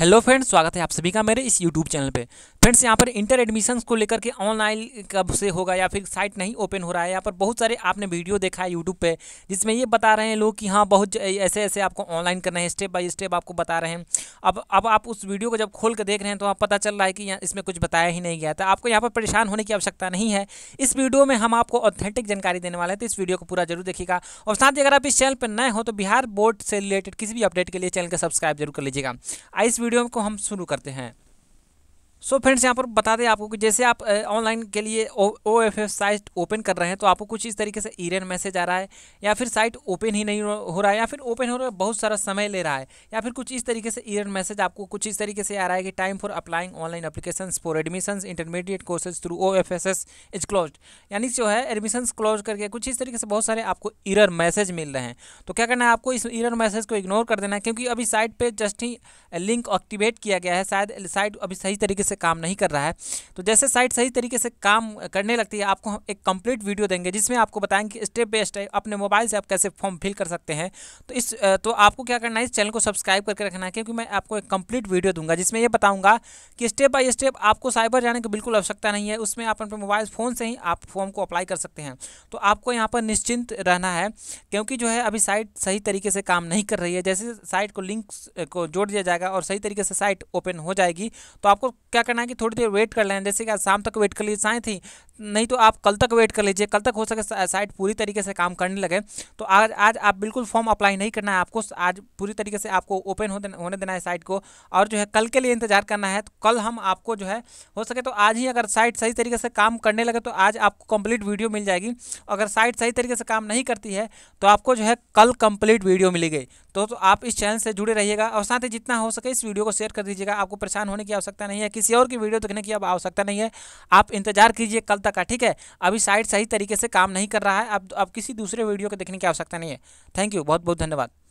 hello friends स्वागत है आप सभी का मेरे इस यूट्यूब चैनल पे फ्रेंड्स यहाँ पर इंटर एडमिशन्स को लेकर के ऑनलाइन कब से होगा या फिर साइट नहीं ओपन हो रहा है यहाँ पर बहुत सारे आपने वीडियो देखा है यूट्यूब पे जिसमें ये बता रहे हैं लोग कि हाँ बहुत ऐसे ऐसे आपको ऑनलाइन करना है स्टेप बाय स्टेप आपको बता रहे हैं अब अब आप उस वीडियो को जब खोल कर देख रहे हैं तो आप पता चल रहा है कि इसमें कुछ बताया ही नहीं गया था तो आपको यहाँ पर परेशान होने की आवश्यकता नहीं है इस वीडियो में हम आपको ऑथेंटिक जानकारी देने वाले हैं तो इस वीडियो को पूरा जरूर देखिएगा और साथ ही अगर आप इस चैनल पर नए हो तो बिहार बोर्ड से रिलेटेड किसी भी अपडेट के लिए चैनल का सब्सक्राइब जरूर कर लीजिएगा इस वीडियो को हम शुरू करते हैं सो फ्रेंड्स यहाँ पर बता दें आपको कि जैसे आप ऑनलाइन के लिए O F F site open कर रहे हैं तो आपको कुछ इस तरीके से ईरन मैसेज आ रहा है या फिर साइट ओपन ही नहीं हो रहा है या फिर ओपन हो रहा है बहुत सारा समय ले रहा है या फिर कुछ इस तरीके से ईरन मैसेज आपको कुछ इस तरीके से आ रहा है कि time for applying online application for admission intermediate courses through O F S S is close यानी जो है एडमिशन क्लोज करके कुछ इस तरीके से बहुत सारे आपको ईरर मैसेज मिल रहे हैं तो क्या करना है आपको इस ईरर मैसेज को इग्नोर कर देना है क्योंकि अभी साइट पर जस्ट ही लिंक एक्टिवेट किया गया है शायद साइट अभी सही तरीके से काम नहीं कर रहा है तो जैसे साइट सही तरीके से काम करने लगती है आपको हम एक कंप्लीट वीडियो देंगे जिसमें आपको बताएंगे कि स्टेप बाई स्टेप अपने मोबाइल से आप कैसे फॉर्म फिल कर सकते हैं तो इस तो आपको क्या करना है इस चैनल को सब्सक्राइब करके रखना है क्योंकि मैं आपको एक कंप्लीट वीडियो दूंगा जिसमें यह बताऊंगा कि स्टेप बाय स्टेप आपको साइबर जाने की बिल्कुल आवश्यकता नहीं है उसमें आप अपने मोबाइल फ़ोन से ही आप फॉर्म को अप्लाई कर सकते हैं तो आपको यहाँ पर निश्चिंत रहना है क्योंकि जो है अभी साइट सही तरीके से काम नहीं कर रही है जैसे साइट को लिंक को जोड़ दिया जाएगा और सही तरीके से साइट ओपन हो जाएगी तो आपको क्या क्या करना है कि थोड़ी देर वेट कर लें जैसे कि आज शाम तक वेट कर लीजिए साएँ थी नहीं तो आप कल तक वेट कर लीजिए कल तक हो सके साइट पूरी तरीके से काम करने लगे तो आज आज आप बिल्कुल फॉर्म अप्लाई नहीं करना है आपको आज पूरी तरीके से आपको ओपन होने देना है साइट को और जो है कल के लिए इंतजार करना है तो कल हम आपको जो है हो सके तो आज ही अगर साइट सही तरीके से काम करने लगे तो आज आपको कंप्लीट वीडियो मिल जाएगी अगर साइट सही तरीके से काम नहीं करती है तो आपको जो है कल कंप्लीट वीडियो मिलेगी तो, तो आप इस चैनल से जुड़े रहिएगा और साथ ही जितना हो सके इस वीडियो को शेयर कर दीजिएगा आपको परेशान होने की आवश्यकता नहीं है किसी किसी और की वीडियो देखने तो की अब आवश्यकता नहीं है आप इंतजार कीजिए कल तक का ठीक है अभी साइट सही तरीके से काम नहीं कर रहा है अब अब किसी दूसरे वीडियो को देखने की आवश्यकता नहीं है थैंक यू बहुत बहुत धन्यवाद